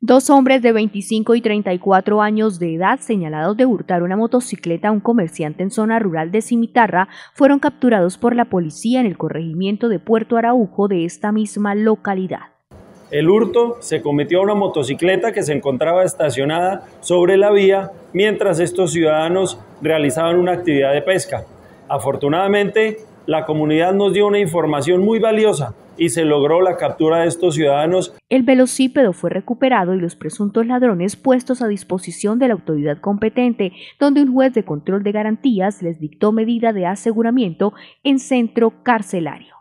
Dos hombres de 25 y 34 años de edad señalados de hurtar una motocicleta a un comerciante en zona rural de Cimitarra fueron capturados por la policía en el corregimiento de Puerto Araujo de esta misma localidad. El hurto se cometió a una motocicleta que se encontraba estacionada sobre la vía mientras estos ciudadanos realizaban una actividad de pesca. Afortunadamente, la comunidad nos dio una información muy valiosa y se logró la captura de estos ciudadanos. El velocípedo fue recuperado y los presuntos ladrones puestos a disposición de la autoridad competente, donde un juez de control de garantías les dictó medida de aseguramiento en centro carcelario.